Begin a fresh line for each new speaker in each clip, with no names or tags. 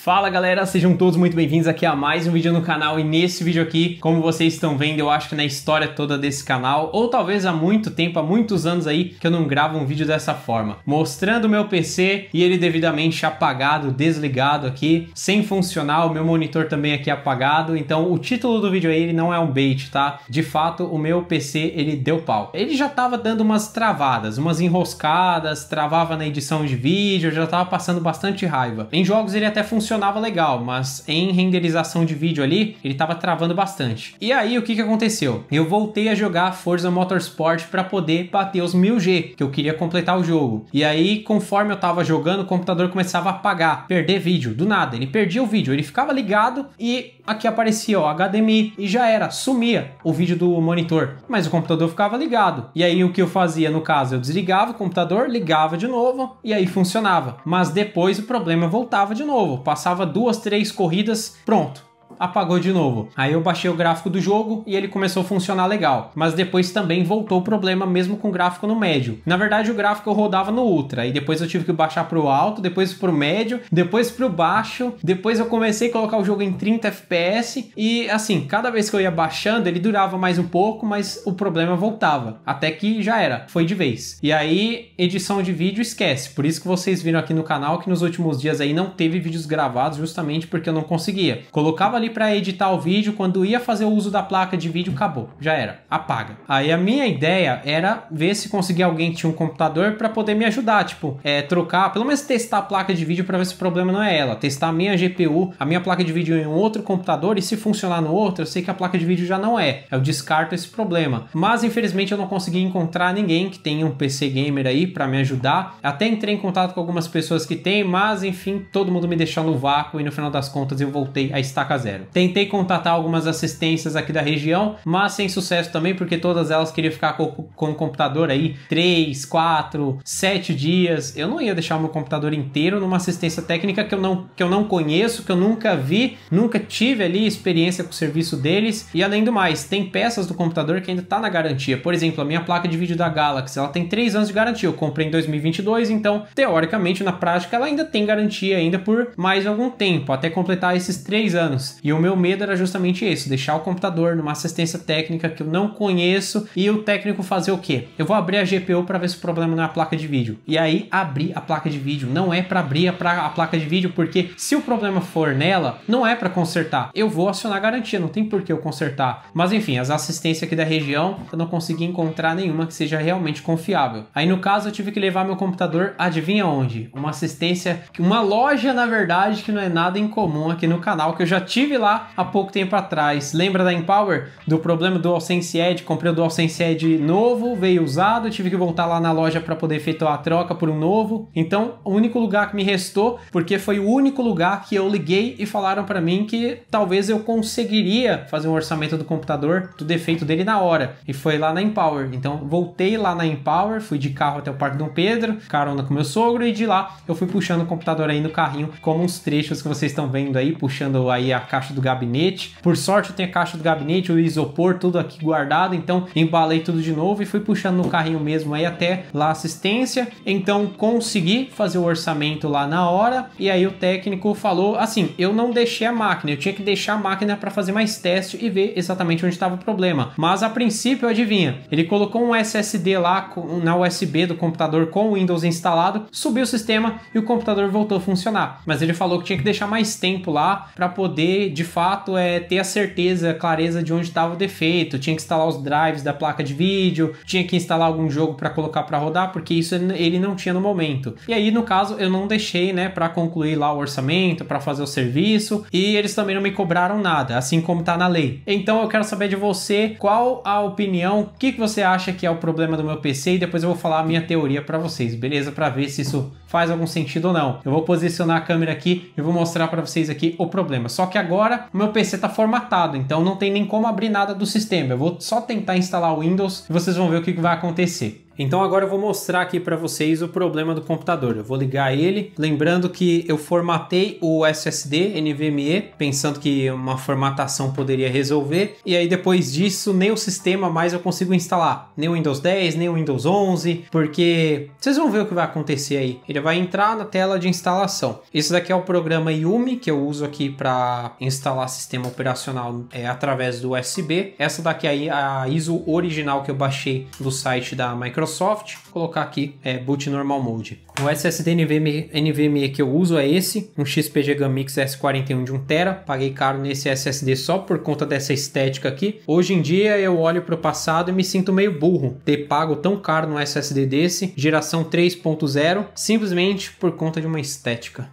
Fala galera, sejam todos muito bem-vindos aqui a mais um vídeo no canal e nesse vídeo aqui, como vocês estão vendo, eu acho que na história toda desse canal, ou talvez há muito tempo, há muitos anos aí, que eu não gravo um vídeo dessa forma, mostrando o meu PC e ele devidamente apagado, desligado aqui, sem funcionar, o meu monitor também aqui apagado, então o título do vídeo aí ele não é um bait, tá? De fato, o meu PC ele deu pau. Ele já tava dando umas travadas, umas enroscadas, travava na edição de vídeo, já tava passando bastante raiva. Em jogos ele até funciona funcionava legal, mas em renderização de vídeo ali, ele estava travando bastante. E aí, o que, que aconteceu? Eu voltei a jogar Forza Motorsport para poder bater os 1000G, que eu queria completar o jogo. E aí, conforme eu estava jogando, o computador começava a apagar, perder vídeo, do nada. Ele perdia o vídeo, ele ficava ligado e aqui aparecia, ó, HDMI, e já era, sumia o vídeo do monitor. Mas o computador ficava ligado. E aí, o que eu fazia, no caso, eu desligava o computador, ligava de novo, e aí funcionava. Mas depois o problema voltava de novo passava duas, três corridas, pronto apagou de novo. Aí eu baixei o gráfico do jogo e ele começou a funcionar legal, mas depois também voltou o problema mesmo com o gráfico no médio. Na verdade, o gráfico eu rodava no ultra e depois eu tive que baixar para o alto, depois para o médio, depois para o baixo, depois eu comecei a colocar o jogo em 30 FPS e assim, cada vez que eu ia baixando, ele durava mais um pouco, mas o problema voltava, até que já era, foi de vez. E aí, edição de vídeo esquece. Por isso que vocês viram aqui no canal que nos últimos dias aí não teve vídeos gravados justamente porque eu não conseguia. Colocava ali para editar o vídeo, quando ia fazer o uso da placa de vídeo, acabou, já era, apaga. Aí a minha ideia era ver se conseguia alguém que tinha um computador para poder me ajudar, tipo, é, trocar, pelo menos testar a placa de vídeo para ver se o problema não é ela, testar a minha GPU, a minha placa de vídeo em um outro computador e se funcionar no outro, eu sei que a placa de vídeo já não é. Eu descarto esse problema. Mas infelizmente eu não consegui encontrar ninguém que tenha um PC gamer aí para me ajudar. Até entrei em contato com algumas pessoas que têm, mas enfim, todo mundo me deixou no vácuo e no final das contas eu voltei a estar casando. 0. Tentei contatar algumas assistências aqui da região, mas sem sucesso também, porque todas elas queriam ficar com, com o computador aí 3, 4, 7 dias. Eu não ia deixar o meu computador inteiro numa assistência técnica que eu não, que eu não conheço, que eu nunca vi, nunca tive ali experiência com o serviço deles. E além do mais, tem peças do computador que ainda está na garantia. Por exemplo, a minha placa de vídeo da Galaxy, ela tem 3 anos de garantia. Eu comprei em 2022, então teoricamente na prática ela ainda tem garantia ainda por mais algum tempo, até completar esses 3 anos. E o meu medo era justamente esse: deixar o computador numa assistência técnica que eu não conheço e o técnico fazer o quê? Eu vou abrir a GPU para ver se o problema não é a placa de vídeo. E aí abrir a placa de vídeo não é para abrir a, pra, a placa de vídeo porque se o problema for nela, não é para consertar. Eu vou acionar a garantia, não tem por que eu consertar. Mas enfim, as assistências aqui da região, eu não consegui encontrar nenhuma que seja realmente confiável. Aí no caso eu tive que levar meu computador, adivinha onde? Uma assistência, uma loja na verdade que não é nada incomum aqui no canal que eu já tive estive lá há pouco tempo atrás. Lembra da Empower? Do problema do AdSense Edge? Comprei o DualSense Edge novo, veio usado, tive que voltar lá na loja para poder efetuar a troca por um novo. Então, o único lugar que me restou, porque foi o único lugar que eu liguei e falaram para mim que talvez eu conseguiria fazer um orçamento do computador do defeito dele na hora. E foi lá na Empower. Então, voltei lá na Empower, fui de carro até o Parque Dom Pedro, carona com meu sogro e de lá eu fui puxando o computador aí no carrinho, como uns trechos que vocês estão vendo aí, puxando aí a caixa do gabinete. Por sorte, eu tenho a caixa do gabinete, o isopor, tudo aqui guardado. Então, embalei tudo de novo e fui puxando no carrinho mesmo aí até lá assistência. Então, consegui fazer o orçamento lá na hora. E aí, o técnico falou assim: eu não deixei a máquina, eu tinha que deixar a máquina para fazer mais teste e ver exatamente onde estava o problema. Mas a princípio, adivinha, ele colocou um SSD lá na USB do computador com o Windows instalado, subiu o sistema e o computador voltou a funcionar. Mas ele falou que tinha que deixar mais tempo lá para poder de fato, é, ter a certeza, a clareza de onde estava o defeito. Tinha que instalar os drives da placa de vídeo, tinha que instalar algum jogo para colocar para rodar, porque isso ele não tinha no momento. E aí, no caso, eu não deixei, né, para concluir lá o orçamento, para fazer o serviço, e eles também não me cobraram nada, assim como tá na lei. Então, eu quero saber de você qual a opinião, o que, que você acha que é o problema do meu PC, e depois eu vou falar a minha teoria para vocês, beleza? Para ver se isso faz algum sentido ou não. Eu vou posicionar a câmera aqui e vou mostrar para vocês aqui o problema. Só que agora agora o meu PC está formatado, então não tem nem como abrir nada do sistema. Eu vou só tentar instalar o Windows e vocês vão ver o que vai acontecer. Então agora eu vou mostrar aqui para vocês o problema do computador. Eu vou ligar ele, lembrando que eu formatei o SSD NVMe, pensando que uma formatação poderia resolver, e aí depois disso nem o sistema mais eu consigo instalar, nem o Windows 10, nem o Windows 11, porque vocês vão ver o que vai acontecer aí. Ele vai entrar na tela de instalação. Esse daqui é o programa Yumi que eu uso aqui para instalar sistema operacional é, através do USB. Essa daqui aí é a ISO original que eu baixei do site da Microsoft Microsoft, colocar aqui é, boot normal mode. O SSD NVMe, NVMe que eu uso é esse, um XPG Gamix S41 de 1TB. Paguei caro nesse SSD só por conta dessa estética aqui. Hoje em dia eu olho para o passado e me sinto meio burro ter pago tão caro no SSD desse, geração 3.0, simplesmente por conta de uma estética.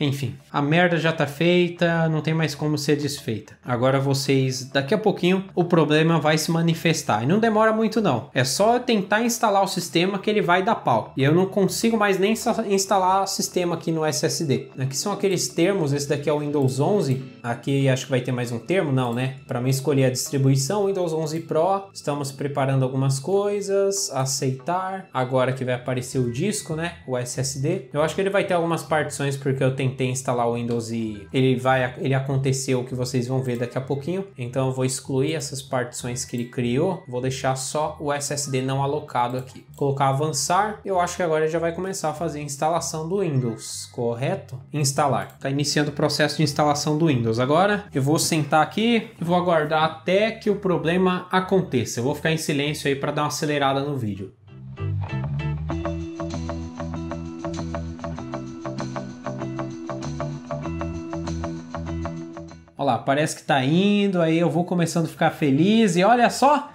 Enfim, a merda já tá feita, não tem mais como ser desfeita. Agora vocês, daqui a pouquinho, o problema vai se manifestar. E não demora muito não. É só tentar instalar o sistema que ele vai dar pau. E eu não consigo mais nem instalar sistema aqui no SSD. Aqui são aqueles termos, esse daqui é o Windows 11. Aqui acho que vai ter mais um termo, não, né? Para mim escolher a distribuição, Windows 11 Pro. Estamos preparando algumas coisas, aceitar. Agora que vai aparecer o disco, né? O SSD. Eu acho que ele vai ter algumas partições porque eu tenho tentei instalar o Windows e ele vai, ele aconteceu o que vocês vão ver daqui a pouquinho. Então eu vou excluir essas partições que ele criou, vou deixar só o SSD não alocado aqui. Colocar avançar, eu acho que agora já vai começar a fazer a instalação do Windows, correto? Instalar. Tá iniciando o processo de instalação do Windows. Agora eu vou sentar aqui e vou aguardar até que o problema aconteça. Eu vou ficar em silêncio aí para dar uma acelerada no vídeo. Olha lá, parece que tá indo, aí eu vou começando a ficar feliz e olha só!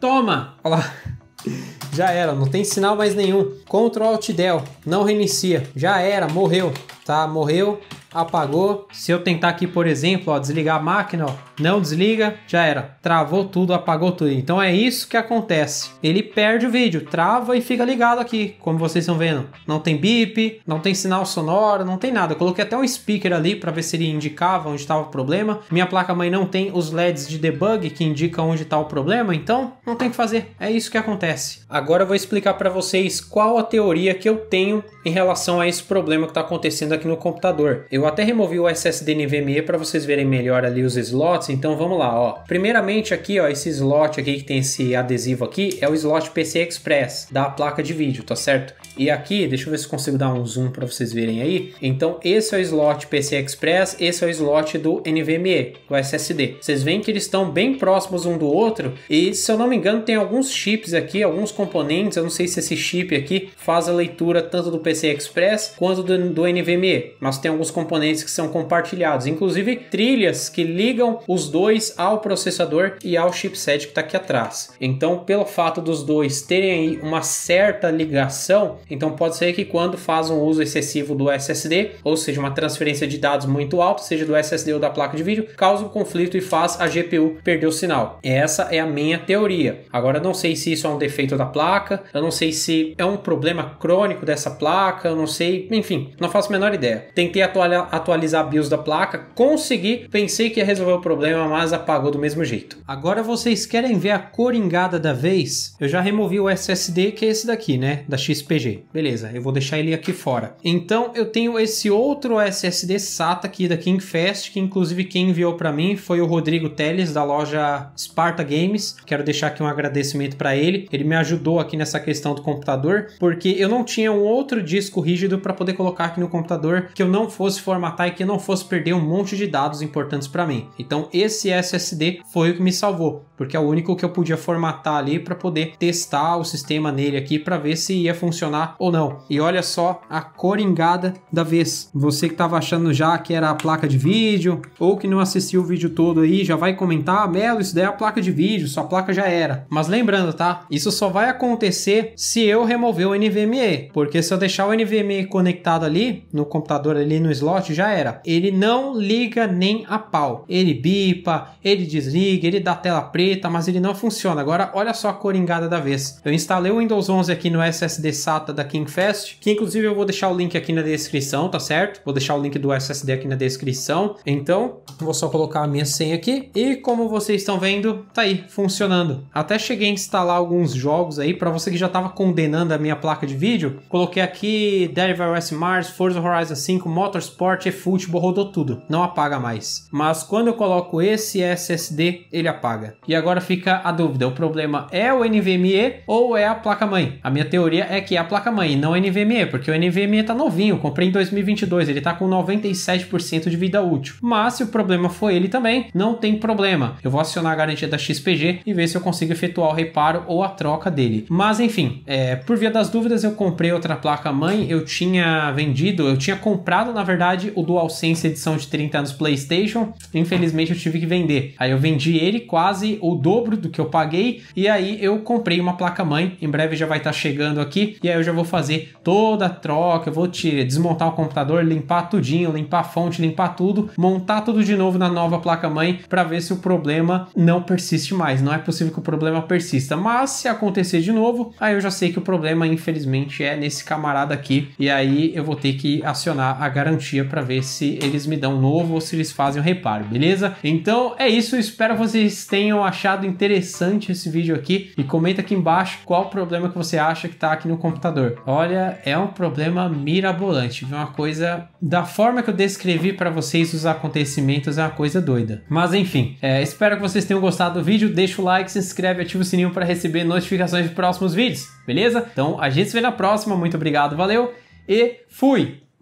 Toma! Olha lá. Já era, não tem sinal mais nenhum. Ctrl Alt Del, não reinicia. Já era, morreu, tá? Morreu apagou. Se eu tentar aqui, por exemplo, ó, desligar a máquina, ó, não desliga, já era. Travou tudo, apagou tudo. Então é isso que acontece. Ele perde o vídeo, trava e fica ligado aqui, como vocês estão vendo. Não tem bip, não tem sinal sonoro, não tem nada. Eu coloquei até um speaker ali para ver se ele indicava onde estava o problema. Minha placa-mãe não tem os LEDs de debug que indicam onde está o problema, então não tem o que fazer. É isso que acontece. Agora eu vou explicar para vocês qual a teoria que eu tenho em relação a esse problema que está acontecendo aqui no computador. Eu eu até removi o SSD NVMe para vocês verem melhor ali os slots, então vamos lá, ó. Primeiramente aqui, ó, esse slot aqui que tem esse adesivo aqui é o slot PCI Express da placa de vídeo, tá certo? E aqui, deixa eu ver se consigo dar um zoom para vocês verem aí. Então, esse é o slot PCI Express, esse é o slot do NVMe, do SSD. Vocês veem que eles estão bem próximos um do outro e, se eu não me engano, tem alguns chips aqui, alguns componentes, eu não sei se esse chip aqui faz a leitura tanto do PCI Express quanto do, do NVMe, mas tem alguns componentes componentes que são compartilhados, inclusive trilhas que ligam os dois ao processador e ao chipset que está aqui atrás. Então, pelo fato dos dois terem uma certa ligação, então pode ser que quando faz um uso excessivo do SSD, ou seja, uma transferência de dados muito alta, seja do SSD ou da placa de vídeo, cause um conflito e faz a GPU perder o sinal. Essa é a minha teoria. Agora, eu não sei se isso é um defeito da placa, eu não sei se é um problema crônico dessa placa, eu não sei, enfim, não faço a menor ideia. Tentei atualizar atualizar a BIOS da placa. Consegui, pensei que ia resolver o problema, mas apagou do mesmo jeito. Agora vocês querem ver a coringada da vez? Eu já removi o SSD, que é esse daqui, né? Da XPG. Beleza, eu vou deixar ele aqui fora. Então eu tenho esse outro SSD SATA aqui da KingFest, que inclusive quem enviou para mim foi o Rodrigo Teles, da loja Sparta Games. Quero deixar aqui um agradecimento para ele. Ele me ajudou aqui nessa questão do computador, porque eu não tinha um outro disco rígido para poder colocar aqui no computador que eu não fosse formatar e que não fosse perder um monte de dados importantes para mim. Então esse SSD foi o que me salvou, porque é o único que eu podia formatar ali para poder testar o sistema nele aqui para ver se ia funcionar ou não. E olha só a coringada da vez. Você que estava achando já que era a placa de vídeo ou que não assistiu o vídeo todo aí, já vai comentar, ah, Melo, isso daí é a placa de vídeo, sua placa já era. Mas lembrando, tá? Isso só vai acontecer se eu remover o NVMe, porque se eu deixar o NVMe conectado ali no computador ali no slot já era. Ele não liga nem a pau. Ele bipa, ele desliga, ele dá tela preta, mas ele não funciona. Agora, olha só a coringada da vez. Eu instalei o Windows 11 aqui no SSD SATA da Kingfest, que inclusive eu vou deixar o link aqui na descrição, tá certo? Vou deixar o link do SSD aqui na descrição. Então, vou só colocar a minha senha aqui. E como vocês estão vendo, tá aí, funcionando. Até cheguei a instalar alguns jogos aí, para você que já estava condenando a minha placa de vídeo, coloquei aqui Devil S Mars, Forza Horizon 5, Motorsport, Forte, futebol, rodou tudo, não apaga mais. Mas quando eu coloco esse SSD, ele apaga. E agora fica a dúvida, o problema é o NVMe ou é a placa-mãe? A minha teoria é que é a placa-mãe, não o NVMe, porque o NVMe tá novinho, comprei em 2022, ele tá com 97% de vida útil. Mas se o problema foi ele também, não tem problema. Eu vou acionar a garantia da XPG e ver se eu consigo efetuar o reparo ou a troca dele. Mas enfim, é, por via das dúvidas eu comprei outra placa-mãe, eu tinha vendido, eu tinha comprado na verdade verdade, o DualSense edição de 30 anos PlayStation, infelizmente eu tive que vender. Aí eu vendi ele quase o dobro do que eu paguei e aí eu comprei uma placa mãe. Em breve já vai estar tá chegando aqui e aí eu já vou fazer toda a troca, eu vou tirar, desmontar o computador, limpar tudinho, limpar a fonte, limpar tudo, montar tudo de novo na nova placa mãe para ver se o problema não persiste mais. Não é possível que o problema persista, mas se acontecer de novo, aí eu já sei que o problema infelizmente é nesse camarada aqui e aí eu vou ter que acionar a garantia dia para ver se eles me dão um novo ou se eles fazem o um reparo, beleza? Então é isso, espero que vocês tenham achado interessante esse vídeo aqui e comenta aqui embaixo qual problema que você acha que tá aqui no computador. Olha, é um problema mirabolante, viu? Uma coisa da forma que eu descrevi para vocês os acontecimentos é uma coisa doida. Mas enfim, é, espero que vocês tenham gostado do vídeo, deixa o like, se inscreve, ativa o sininho para receber notificações de próximos vídeos, beleza? Então a gente se vê na próxima, muito obrigado, valeu e fui!